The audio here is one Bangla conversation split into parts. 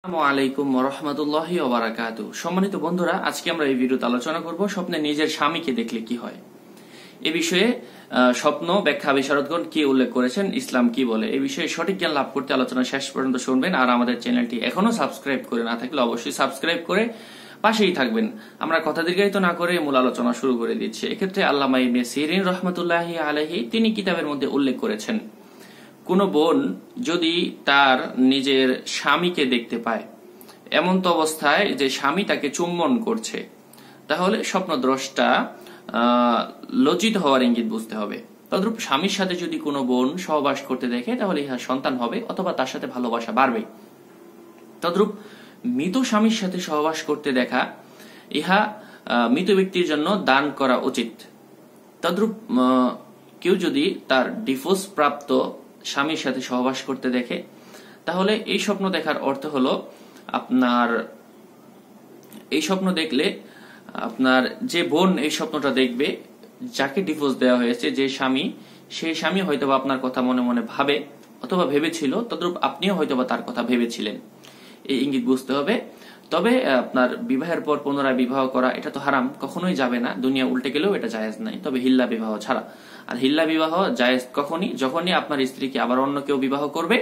আসসালামু আলাইকুম রহমতুল্লাহি ওবারাকাতু সম্মানিত বন্ধুরা আজকে আমরা এই ভিডিওতে আলোচনা করব স্বপ্নে নিজের স্বামীকে দেখলে কি হয় এ বিষয়ে স্বপ্ন ব্যাখ্যা বিশারদগণ কি উল্লেখ করেছেন ইসলাম কি বলে এই বিষয়ে সঠিক জ্ঞান লাভ করতে আলোচনা শেষ পর্যন্ত শুনবেন আর আমাদের চ্যানেলটি এখনো সাবস্ক্রাইব করে না থাকলে অবশ্যই সাবস্ক্রাইব করে পাশেই থাকবেন আমরা কথা দীর্ঘায়িত না করে মূল আলোচনা শুরু করে দিচ্ছি এক্ষেত্রে আল্লামা ইবনে সিরিন রহমতুল্লাহি আলহি তিনি কিতাবের মধ্যে উল্লেখ করেছেন কোনো বোন যদি তার নিজের স্বামীকে দেখতে পায় এমন তো অবস্থায় যে স্বামী তাকে চুম্বন করছে তাহলে স্বপ্নদ্রষ্টা লজ্জিত হওয়ার ইঙ্গিত বুঝতে হবে তদ্রূপ স্বামীর সাথে যদি কোনো বোন সহবাস করতে দেখে তাহলে ইহার সন্তান হবে অথবা তার সাথে ভালোবাসা বাড়বে তদ্রূপ মৃত স্বামীর সাথে সহবাস করতে দেখা ইহা মৃত ব্যক্তির জন্য দান করা উচিত তদ্রূপ কেউ যদি তার ডিফোর্স প্রাপ্ত স্বামীর সাথে সহবাস করতে দেখে তাহলে এই স্বপ্ন দেখার অর্থ হলো আপনার এই স্বপ্ন দেখলে আপনার যে বোন এই স্বপ্নটা দেখবে যাকে ডিভোর্স দেওয়া হয়েছে যে স্বামী সেই স্বামী হয়তোবা আপনার কথা মনে মনে ভাবে অথবা ভেবেছিল তদ্রূপ আপনিও হয়তোবা তার কথা ভেবেছিলেন এই ইঙ্গিত বুঝতে হবে তবে আপনার বিবাহের পর পুনরায় বিবাহ করা এটা তো হারাম কখনোই যাবে না দুনিয়া উল্টে গেলেও এটা জায়েজ নাই তবে হিল্লা বিবাহ ছাড়া আর হিল্লা বিবাহ জায়েজ কখনই যখনই আপনার স্ত্রীকে আবার অন্য কেউ বিবাহ করবে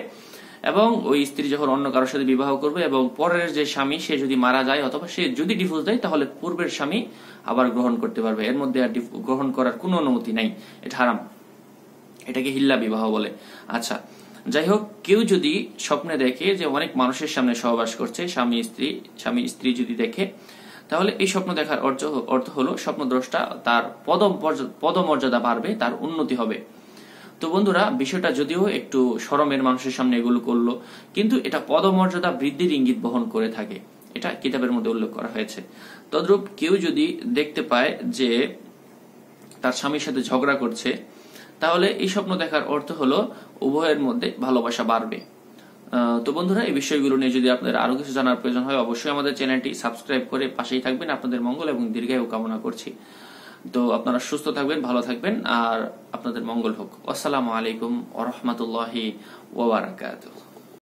এবং ওই স্ত্রী যখন অন্য কারোর সাথে বিবাহ করবে এবং পরের যে স্বামী সে যদি মারা যায় অথবা সে যদি ডিভোর্স দেয় তাহলে পূর্বের স্বামী আবার গ্রহণ করতে পারবে এর মধ্যে আর গ্রহণ করার কোনো অনুমতি নাই এটা হারাম এটাকে হিল্লা বিবাহ বলে আচ্ছা যাই হোক কেউ যদি স্বপ্নে দেখে যে অনেক মানুষের সামনে সহবাস করছে স্বামী স্ত্রী স্বামী স্ত্রী যদি দেখে তাহলে এই স্বপ্ন দেখার অর্থ অর্থ হলো স্বপ্নদ্রষ্টা তার পদম পদমর্যাদা বাড়বে তার উন্নতি হবে তো বন্ধুরা বিষয়টা যদিও একটু সরমের মানুষের সামনে এগুলো করলো কিন্তু এটা পদমর্যাদা বৃদ্ধির ইঙ্গিত বহন করে থাকে এটা কিতাবের মধ্যে উল্লেখ করা হয়েছে তদ্রূপ কেউ যদি দেখতে পায় যে তার স্বামীর সাথে ঝগড়া করছে তাহলে এই স্বপ্ন দেখার অর্থ হলো উভয়ের মধ্যে ভালোবাসা বাড়বে তো বন্ধুরা এই বিষয়গুলো নিয়ে যদি আপনাদের আরো কিছু জানার প্রয়োজন হয় অবশ্যই আমাদের চ্যানেলটি সাবস্ক্রাইব করে পাশেই থাকবেন আপনাদের মঙ্গল এবং দীর্ঘায়ু কামনা করছি তো আপনারা সুস্থ থাকবেন ভালো থাকবেন আর আপনাদের মঙ্গল হোক আসসালামু আলাইকুম ওরহমতুল্লাহি ওবার